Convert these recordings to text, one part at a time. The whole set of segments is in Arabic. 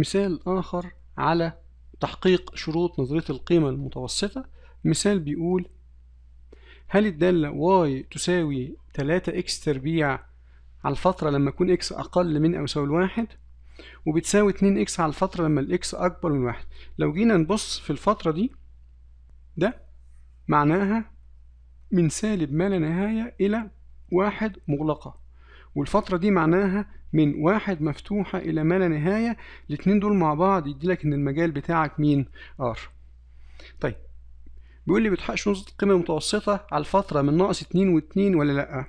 مثال آخر على تحقيق شروط نظرية القيمة المتوسطة مثال بيقول هل الدالة y تساوي 3x تربيع على الفترة لما يكون x أقل من أو يساوي الواحد وبتساوي 2x على الفترة لما الـ x أكبر من واحد لو جينا نبص في الفترة دي ده معناها من سالب ما لا نهاية إلى واحد مغلقة والفترة دي معناها من واحد مفتوحة إلى ما لا نهاية الاتنين دول مع بعض يديلك إن المجال بتاعك مين R طيب بيقول لي بتحققش نسبة القيمة المتوسطة على الفترة من ناقص اتنين واتنين ولا لأ؟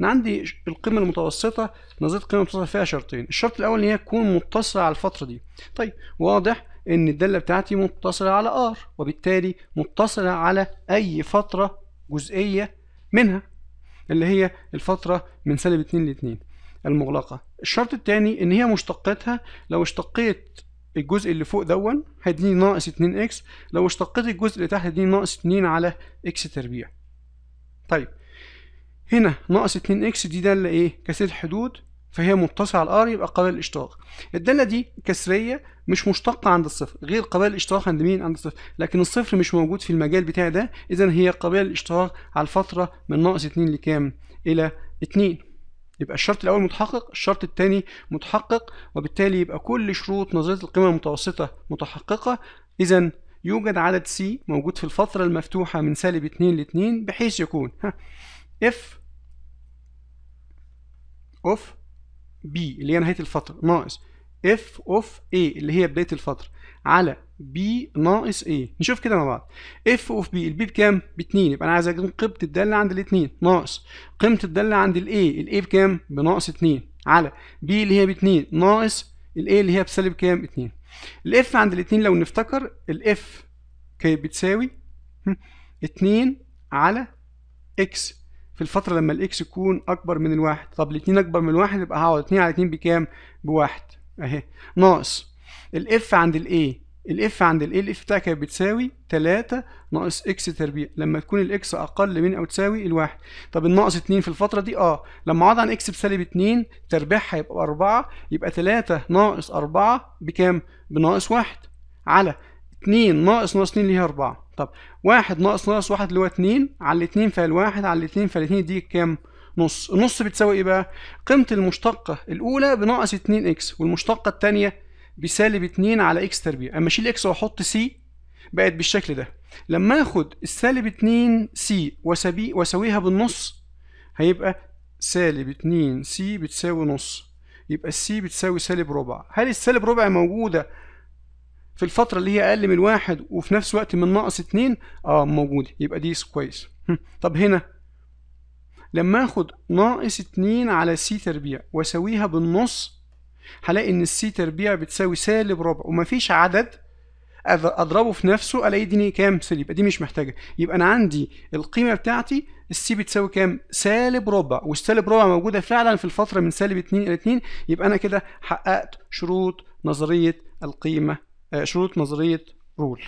أنا عندي القيمة المتوسطة نظرية القيمة المتوسطة فيها شرطين، الشرط الأول إن هي تكون متصلة على الفترة دي. طيب واضح إن الدالة بتاعتي متصلة على R وبالتالي متصلة على أي فترة جزئية منها اللي هي الفترة من سالب 2 ل 2 المغلقة الشرط الثاني ان هي مشتقاتها لو اشتقيت الجزء اللي فوق دون هيديني ناقص 2 اكس لو اشتقيت الجزء اللي تحت هيديني ناقص 2 على اكس تربيع طيب هنا ناقص 2 اكس دي دالة ايه كسر حدود فهي متصلة على الار يبقى قابلة للاشتراك الدالة دي كسرية مش مشتقة عند الصفر غير قابلة للاشتراك عند مين عند الصفر لكن الصفر مش موجود في المجال بتاع ده اذا هي قابلة للاشتراك على الفترة من ناقص 2 لكام الى 2 يبقى الشرط الاول متحقق الشرط الثاني متحقق وبالتالي يبقى كل شروط نظرية القيمة المتوسطة متحققة اذا يوجد عدد سي موجود في الفترة المفتوحة من سالب 2 ل 2 بحيث يكون ها اف اوف B اللي هي نهاية الفترة ناقص F of A اللي هي بداية الفترة على B ناقص A نشوف كده مع بعض F of B البي بكام؟ ب 2 يبقى أنا عايز أجيب قيمة الدالة عند ال 2 ناقص قيمة الدالة عند الاي A A بكام؟ بناقص 2 على B اللي هي ب 2 ناقص الاي A اللي هي بسالب كام؟ 2 الاف F عند ال 2 لو نفتكر الاف F كانت بتساوي 2 على X في الفترة لما الاكس يكون أكبر من الواحد طب الاتنين أكبر من الواحد يبقى هقعد اتنين على اتنين بكام؟ بواحد أهي ناقص الاف عند الايه الاف عند الايه الاف بتاعك بتساوي 3 ناقص اكس تربيع لما تكون الاكس اقل من او تساوي الواحد طب الناقص 2 في الفتره دي اه لما اقعد عن اكس بسالب 2 تربيعها يبقى 4 يبقى 3 ناقص 4 بكام بناقص 1 على 2 ناقص ناقص 2 ليها 4 طب 1 ناقص ناقص 1 اللي هو 2 على 2 فال1 على 2 فال2 دي كام نص النص بتساوي ايه بقى قيمه المشتقه الاولى بناقص 2 اكس والمشتقه الثانيه بسالب 2 على اكس تربيع اما اشيل اكس واحط سي بقت بالشكل ده لما اخد السالب 2 سي واساويها بالنص هيبقى سالب 2 سي بتساوي نص يبقى السي بتساوي سالب ربع هل السالب ربع موجوده في الفترة اللي هي أقل من واحد وفي نفس الوقت من ناقص اتنين اه موجودة يبقى دي كويس طب هنا لما اخد ناقص اتنين على سي تربيع واساويها بالنص هلاقي ان السي تربيع بتساوي سالب ربع ومفيش عدد اضربه في نفسه الاقي يديني كام سالب يبقى دي مش محتاجه يبقى انا عندي القيمه بتاعتي السي بتساوي كام سالب ربع والسالب ربع موجوده فعلا في الفتره من سالب 2 الى 2 يبقى انا كده حققت شروط نظريه القيمه شروط نظرية رول